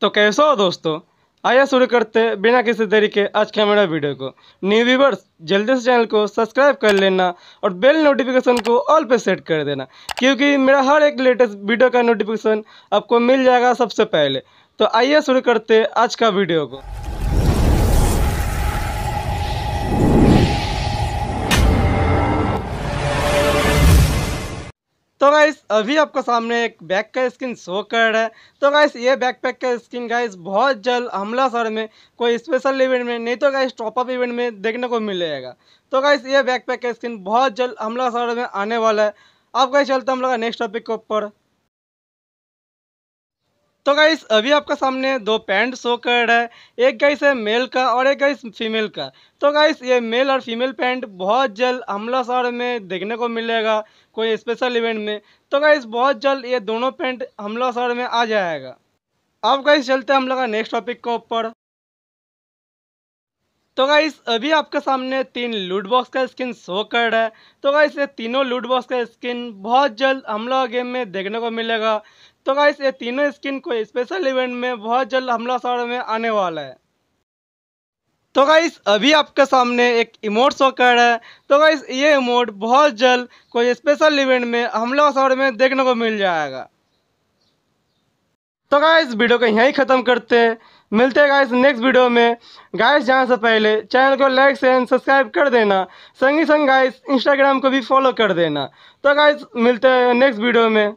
तो कैसो हो दोस्तों आया शुरू करते बिना किसी देरी के आज के मेरा वीडियो को न्यू व्यूवर्स जल्दी से चैनल को सब्सक्राइब कर लेना और बेल नोटिफिकेशन को ऑल पे सेट कर देना क्योंकि मेरा हर एक लेटेस्ट वीडियो का नोटिफिकेशन आपको मिल जाएगा सबसे पहले तो आइए शुरू करते आज का वीडियो को तो गाइस अभी आपको सामने एक बैग का स्किन शो कर रहा है तो गाइस ये बैकपैक का स्किन गाइस बहुत जल्द हमला सर में कोई स्पेशल इवेंट में नहीं तो गाइस टॉपअप इवेंट में देखने को मिलेगा तो गाइस ये बैकपैक का स्किन बहुत जल्द हमला सर में आने वाला है अब गाइस चलते हम लोग नेक्स्ट टॉपिक के ऊपर तो गाइस अभी आपका सामने दो पैंट शो कर रहा है एक गाइस है मेल का और एक गाइस फीमेल का तो गाइस ये मेल और फीमेल पैंट बहुत जल्द हमला शहर में देखने को मिलेगा कोई स्पेशल इवेंट में तो गाइस बहुत जल्द ये दोनों पैंट हमला शहर में आ जाएगा अब गाइस चलते हैं हम लोग नेक्स्ट टॉपिक के ऊपर तो गाइस अभी आपके सामने तीन लूट बॉक्स का स्किन शो कर रहा है तो गाइस ये तीनों लूट बॉक्स का स्किन बहुत जल्द हम लोग गेम में देखने को मिलेगा तो गाइस ये तीनों स्किन को स्पेशल इवेंट में बहुत जल्द हमला सौर में आने वाला है तो गाइस अभी आपके सामने एक इमोट शो कर रहा है तो गाइस ये इमोट बहुत जल्द कोई स्पेशल इवेंट में हमला सौर में देखने को मिल जाएगा तो गाइस वीडियो को यहीं ख़त्म करते हैं मिलते हैं गाइस नेक्स्ट वीडियो में गाइस जाने से पहले चैनल को लाइक एंड सब्सक्राइब कर देना संग ही संग गाइस इंस्टाग्राम को भी फॉलो कर देना तो गाइस मिलते हैं नेक्स्ट वीडियो में